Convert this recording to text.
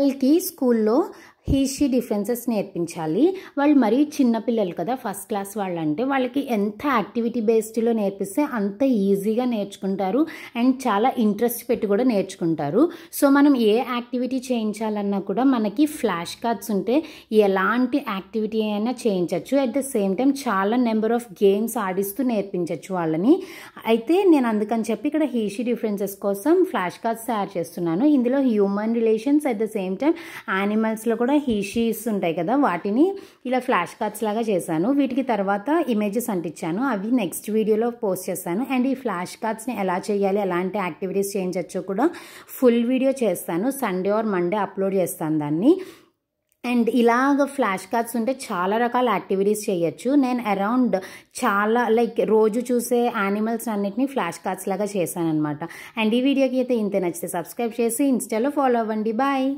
El KISS he she differences నేర్పించాలి వాళ్ళు మరీ చిన్నపిల్లలు కదా ఫస్ట్ క్లాస్ వాళ్ళంటే వాళ్ళకి ఎంత యాక్టివిటీ బేస్డ్లో నేర్పిస్తే అంత ఈజీగా నేర్చుకుంటారు అండ్ చాలా ఇంట్రెస్ట్ పెట్టి కూడా నేర్చుకుంటారు సో మనం ఏ యాక్టివిటీ చేయించాలన్నా కూడా మనకి ఫ్లాష్ కార్డ్స్ ఉంటే ఎలాంటి యాక్టివిటీ అయినా చేయించవచ్చు అట్ ద సేమ్ టైం చాలా నెంబర్ ఆఫ్ గేమ్స్ ఆడిస్తూ నేర్పించవచ్చు వాళ్ళని అయితే నేను అందుకని చెప్పి ఇక్కడ హీషీ డిఫరెన్సెస్ కోసం ఫ్లాష్ కార్డ్స్ తయారు చేస్తున్నాను ఇందులో human relations at the same time యానిమల్స్లో కూడా హీషీస్ ఉంటాయి కదా వాటిని ఇలా ఫ్లాష్ కార్డ్స్ లాగా చేశాను వీటికి తర్వాత ఇమేజెస్ అంటించాను అవి నెక్స్ట్ వీడియోలో పోస్ట్ చేస్తాను అండ్ ఈ ఫ్లాష్ కార్డ్స్ని ఎలా చేయాలి ఎలాంటి యాక్టివిటీస్ చేయించచ్చో కూడా ఫుల్ వీడియో చేస్తాను సండే ఆర్ మండే అప్లోడ్ చేస్తాను దాన్ని అండ్ ఇలాగ ఫ్లాష్ కార్డ్స్ ఉంటే చాలా రకాల యాక్టివిటీస్ చేయొచ్చు నేను అరౌండ్ చాలా లైక్ రోజు చూసే యానిమల్స్ అన్నిటినీ ఫ్లాష్ కార్డ్స్ లాగా చేశాను అనమాట అండ్ ఈ వీడియోకి అయితే ఇంత నచ్చితే సబ్స్క్రైబ్ చేసి ఇన్స్టాలో ఫాలో అవ్వండి బాయ్